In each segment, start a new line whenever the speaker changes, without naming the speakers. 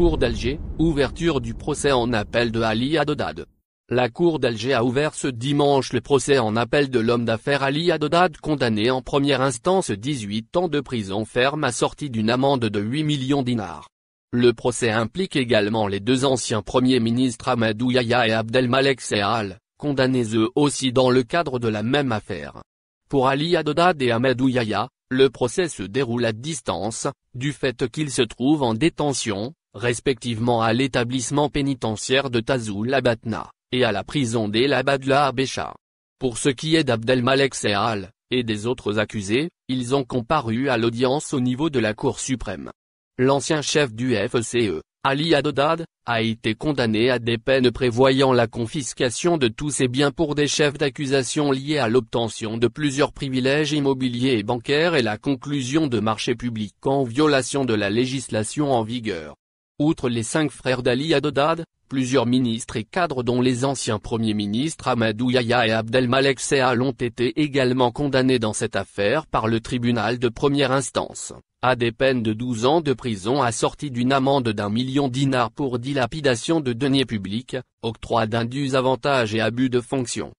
Cour d'Alger, ouverture du procès en appel de Ali Adodad. La Cour d'Alger a ouvert ce dimanche le procès en appel de l'homme d'affaires Ali Adodad condamné en première instance 18 ans de prison ferme assorti d'une amende de 8 millions dinars. Le procès implique également les deux anciens premiers ministres Ahmed Yahya et Abdelmalek Sehal, condamnés eux aussi dans le cadre de la même affaire. Pour Ali Adodad et Ahmed Yahya, le procès se déroule à distance, du fait qu'ils se trouvent en détention, respectivement à l'établissement pénitentiaire de Tazoul Abatna, et à la prison d'El Abadla Abécha. Pour ce qui est d'Abdelmalek Sehal, et des autres accusés, ils ont comparu à l'audience au niveau de la Cour suprême. L'ancien chef du FCE, e, Ali Adodad, a été condamné à des peines prévoyant la confiscation de tous ses biens pour des chefs d'accusation liés à l'obtention de plusieurs privilèges immobiliers et bancaires et la conclusion de marchés publics en violation de la législation en vigueur. Outre les cinq frères d'Ali Adodad, plusieurs ministres et cadres dont les anciens premiers ministres Ahmadou Yahya et Abdelmalek Sehal ont été également condamnés dans cette affaire par le tribunal de première instance, à des peines de 12 ans de prison assorties d'une amende d'un million dinars pour dilapidation de deniers publics, octroi d'indus avantages et abus de fonction.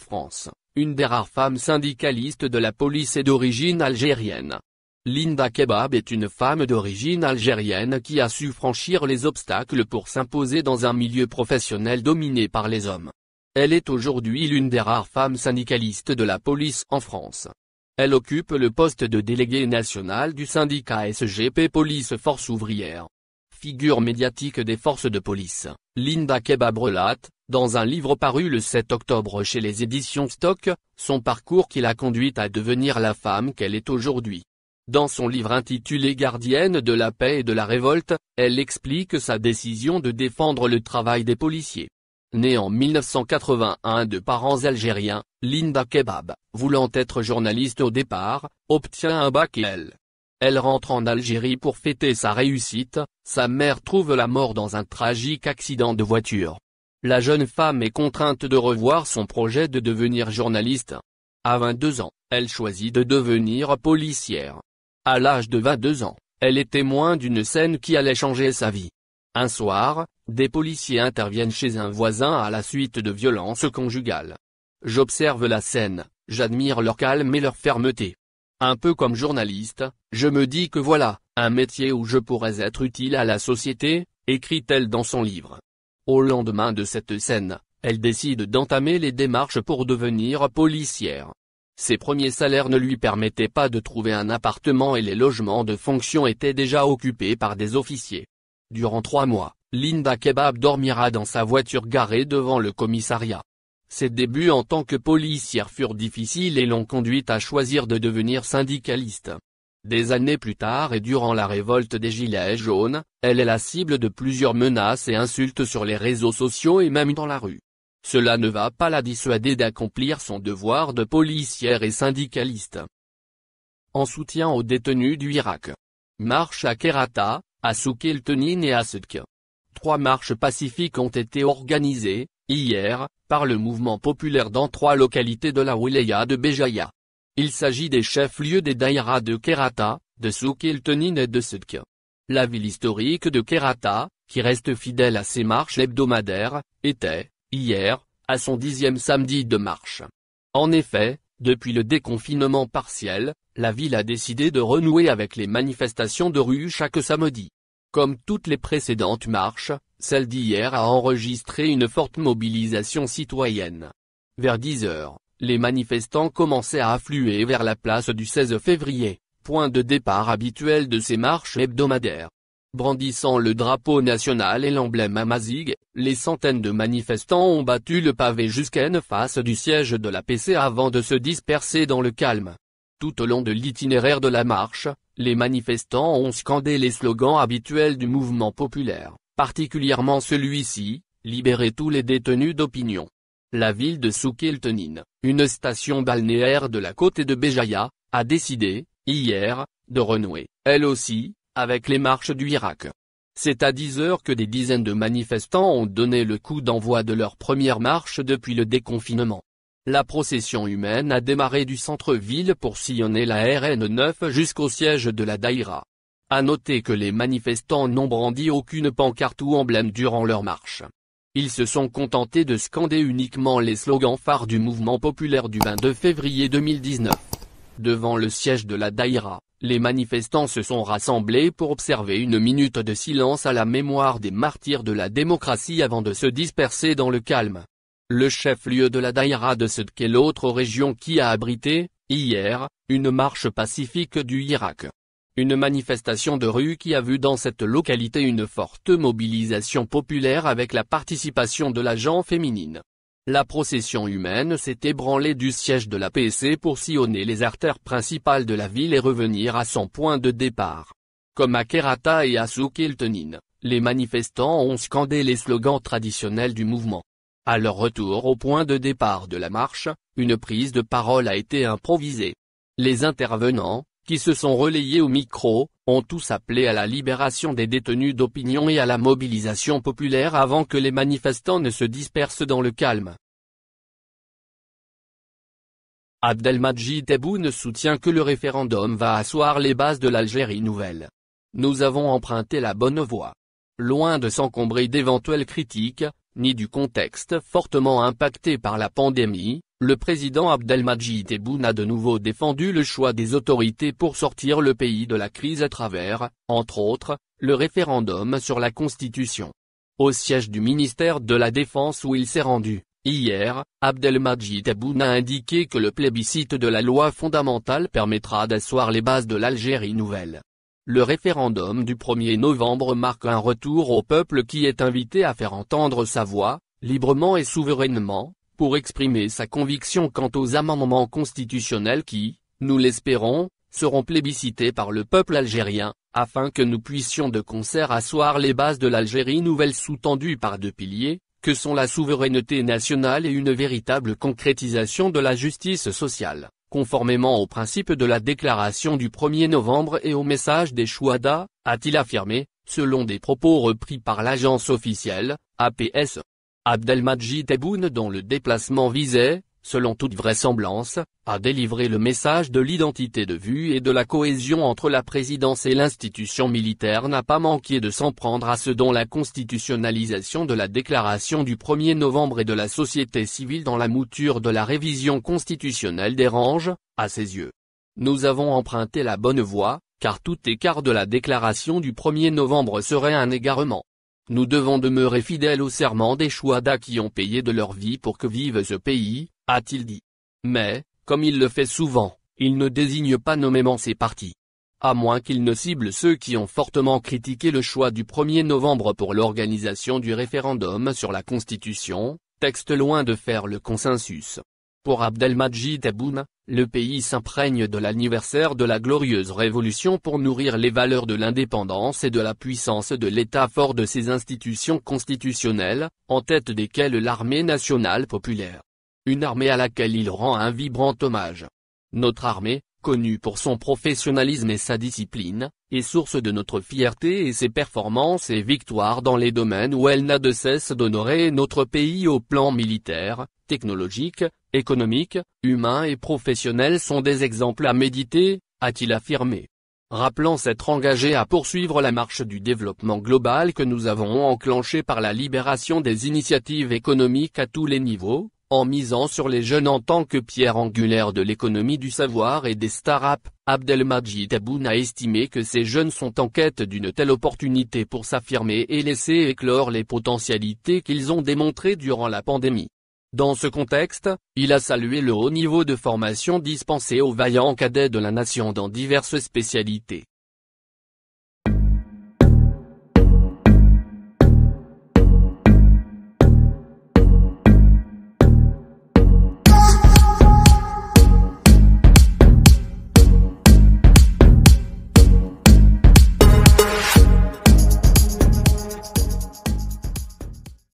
France, une des rares femmes syndicalistes de la police est d'origine algérienne. Linda Kebab est une femme d'origine algérienne qui a su franchir les obstacles pour s'imposer dans un milieu professionnel dominé par les hommes. Elle est aujourd'hui l'une des rares femmes syndicalistes de la police en France. Elle occupe le poste de déléguée nationale du syndicat SGP Police Force Ouvrière. Figure médiatique des forces de police, Linda Kebab relate, dans un livre paru le 7 octobre chez les éditions Stock, son parcours qui l'a conduite à devenir la femme qu'elle est aujourd'hui. Dans son livre intitulé Gardienne de la paix et de la révolte, elle explique sa décision de défendre le travail des policiers. Née en 1981 de parents algériens, Linda Kebab, voulant être journaliste au départ, obtient un bac et elle. Elle rentre en Algérie pour fêter sa réussite, sa mère trouve la mort dans un tragique accident de voiture. La jeune femme est contrainte de revoir son projet de devenir journaliste. À 22 ans, elle choisit de devenir policière. À l'âge de 22 ans, elle est témoin d'une scène qui allait changer sa vie. Un soir, des policiers interviennent chez un voisin à la suite de violences conjugales. J'observe la scène, j'admire leur calme et leur fermeté. Un peu comme journaliste, je me dis que voilà, un métier où je pourrais être utile à la société, écrit-elle dans son livre. Au lendemain de cette scène, elle décide d'entamer les démarches pour devenir policière. Ses premiers salaires ne lui permettaient pas de trouver un appartement et les logements de fonction étaient déjà occupés par des officiers. Durant trois mois, Linda Kebab dormira dans sa voiture garée devant le commissariat. Ses débuts en tant que policière furent difficiles et l'ont conduite à choisir de devenir syndicaliste. Des années plus tard et durant la révolte des Gilets jaunes, elle est la cible de plusieurs menaces et insultes sur les réseaux sociaux et même dans la rue cela ne va pas la dissuader d'accomplir son devoir de policière et syndicaliste. En soutien aux détenus du Irak. Marche à Kerata, à El-Tenine et à Sudk. Trois marches pacifiques ont été organisées, hier, par le mouvement populaire dans trois localités de la wilaya de Béjaïa. Il s'agit des chefs-lieux des Daïras de Kerata, de El-Tenine et de Sudk. La ville historique de Kerata, qui reste fidèle à ses marches hebdomadaires, était, hier, à son dixième samedi de marche. En effet, depuis le déconfinement partiel, la ville a décidé de renouer avec les manifestations de rue chaque samedi. Comme toutes les précédentes marches, celle d'hier a enregistré une forte mobilisation citoyenne. Vers 10 heures, les manifestants commençaient à affluer vers la place du 16 février, point de départ habituel de ces marches hebdomadaires. Brandissant le drapeau national et l'emblème amazigh, les centaines de manifestants ont battu le pavé jusqu'à une face du siège de la PC avant de se disperser dans le calme. Tout au long de l'itinéraire de la marche, les manifestants ont scandé les slogans habituels du mouvement populaire, particulièrement celui-ci, Libérez tous les détenus d'opinion. La ville de Souk-El-Tenine, une station balnéaire de la côte de Béjaïa, a décidé, hier, de renouer, elle aussi, avec les marches du Irak. C'est à 10 heures que des dizaines de manifestants ont donné le coup d'envoi de leur première marche depuis le déconfinement. La procession humaine a démarré du centre-ville pour sillonner la RN9 jusqu'au siège de la Daïra. À noter que les manifestants n'ont brandi aucune pancarte ou emblème durant leur marche. Ils se sont contentés de scander uniquement les slogans phares du mouvement populaire du 22 février 2019. Devant le siège de la Daïra, les manifestants se sont rassemblés pour observer une minute de silence à la mémoire des martyrs de la démocratie avant de se disperser dans le calme. Le chef-lieu de la Daïra de Sud qu'elle l'autre région qui a abrité, hier, une marche pacifique du Irak. Une manifestation de rue qui a vu dans cette localité une forte mobilisation populaire avec la participation de l'agent féminine la procession humaine s'est ébranlée du siège de la PC pour sillonner les artères principales de la ville et revenir à son point de départ. Comme à Kerata et à Soukiltenin, les manifestants ont scandé les slogans traditionnels du mouvement. À leur retour au point de départ de la marche, une prise de parole a été improvisée. Les intervenants, qui se sont relayés au micro, ont tous appelé à la libération des détenus d'opinion et à la mobilisation populaire avant que les manifestants ne se dispersent dans le calme. Abdelmadjid Tebboune soutient que le référendum va asseoir les bases de l'Algérie nouvelle. Nous avons emprunté la bonne voie. Loin de s'encombrer d'éventuelles critiques, ni du contexte fortement impacté par la pandémie, le président Abdelmajid Tebboune a de nouveau défendu le choix des autorités pour sortir le pays de la crise à travers, entre autres, le référendum sur la Constitution. Au siège du ministère de la Défense où il s'est rendu, Hier, Abdelmajid Tebboune a indiqué que le plébiscite de la loi fondamentale permettra d'asseoir les bases de l'Algérie nouvelle. Le référendum du 1er novembre marque un retour au peuple qui est invité à faire entendre sa voix, librement et souverainement, pour exprimer sa conviction quant aux amendements constitutionnels qui, nous l'espérons, seront plébiscités par le peuple algérien, afin que nous puissions de concert asseoir les bases de l'Algérie nouvelle sous-tendue par deux piliers, que sont la souveraineté nationale et une véritable concrétisation de la justice sociale, conformément aux principes de la déclaration du 1er novembre et au message des Chouada, a-t-il affirmé, selon des propos repris par l'agence officielle, APS. Abdelmadjid Tebboune dont le déplacement visait, selon toute vraisemblance, à délivrer le message de l'identité de vue et de la cohésion entre la présidence et l'institution militaire n'a pas manqué de s'en prendre à ce dont la constitutionnalisation de la déclaration du 1er novembre et de la société civile dans la mouture de la révision constitutionnelle dérange, à ses yeux. Nous avons emprunté la bonne voie, car tout écart de la déclaration du 1er novembre serait un égarement. Nous devons demeurer fidèles au serment des d'A qui ont payé de leur vie pour que vive ce pays, a-t-il dit. Mais, comme il le fait souvent, il ne désigne pas nommément ses partis. À moins qu'il ne cible ceux qui ont fortement critiqué le choix du 1er novembre pour l'organisation du référendum sur la Constitution, texte loin de faire le consensus. Pour Abdelmajid Aboun, le pays s'imprègne de l'anniversaire de la glorieuse révolution pour nourrir les valeurs de l'indépendance et de la puissance de l'État fort de ses institutions constitutionnelles, en tête desquelles l'armée nationale populaire. Une armée à laquelle il rend un vibrant hommage. Notre armée, connue pour son professionnalisme et sa discipline, est source de notre fierté et ses performances et victoires dans les domaines où elle n'a de cesse d'honorer notre pays au plan militaire, technologiques, économiques, humains et professionnels sont des exemples à méditer, a-t-il affirmé. Rappelant s'être engagé à poursuivre la marche du développement global que nous avons enclenchée par la libération des initiatives économiques à tous les niveaux, en misant sur les jeunes en tant que pierre angulaire de l'économie du savoir et des start-up, Abdelmajid Aboun a estimé que ces jeunes sont en quête d'une telle opportunité pour s'affirmer et laisser éclore les potentialités qu'ils ont démontrées durant la pandémie. Dans ce contexte, il a salué le haut niveau de formation dispensé aux vaillants cadets de la nation dans diverses spécialités.